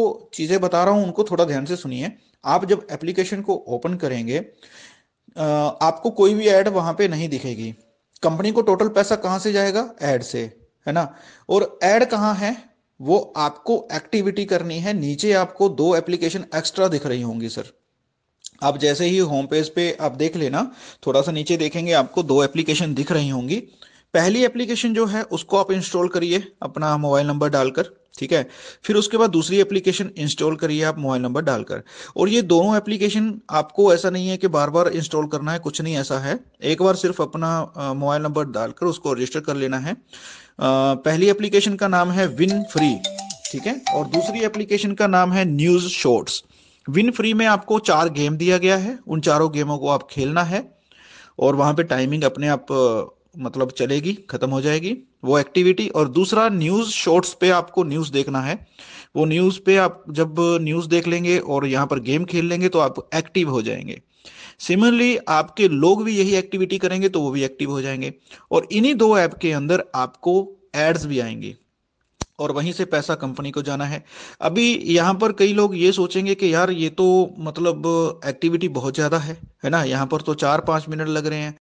तो चीज़ें बता रहा हूं उनको थोड़ा ध्यान से सुनिए आप जब एप्लीकेशन को ओपन करेंगे आपको कोई भी ऐड वहां पे नहीं दिखेगी कंपनी को टोटल पैसा कहां से जाएगा ऐड से है ना और ऐड कहाँ है वो आपको एक्टिविटी करनी है नीचे आपको दो एप्लीकेशन एक्स्ट्रा दिख रही होंगी सर आप जैसे ही होम पेज पे आप देख लेना थोड़ा सा नीचे देखेंगे आपको दो एप्लीकेशन दिख रही होंगी पहली एप्लीकेशन जो है उसको आप इंस्टॉल करिए अपना मोबाइल नंबर डालकर ठीक है फिर उसके बाद दूसरी एप्लीकेशन इंस्टॉल करिए आप मोबाइल नंबर डालकर और ये दोनों एप्लीकेशन आपको ऐसा नहीं है कि बार बार इंस्टॉल करना है कुछ नहीं ऐसा है एक बार सिर्फ अपना मोबाइल नंबर डालकर उसको रजिस्टर कर लेना है आ, पहली एप्लीकेशन का नाम है विन फ्री ठीक है और दूसरी एप्लीकेशन का नाम है न्यूज शॉर्ट्स विन फ्री में आपको चार गेम दिया गया है उन चारों गेमों को आप खेलना है और वहां पे टाइमिंग अपने आप मतलब चलेगी खत्म हो जाएगी वो एक्टिविटी और दूसरा न्यूज शॉर्ट्स पे आपको न्यूज देखना है वो न्यूज पे आप जब न्यूज देख लेंगे और यहाँ पर गेम खेल लेंगे तो आप एक्टिव हो जाएंगे सिमिलरली आपके लोग भी यही एक्टिविटी करेंगे तो वो भी एक्टिव हो जाएंगे और इन्हीं दो ऐप के अंदर आपको एड्स भी आएंगे और वहीं से पैसा कंपनी को जाना है अभी यहाँ पर कई लोग ये सोचेंगे कि यार ये तो मतलब एक्टिविटी बहुत ज़्यादा है है ना यहाँ पर तो चार पांच मिनट लग रहे हैं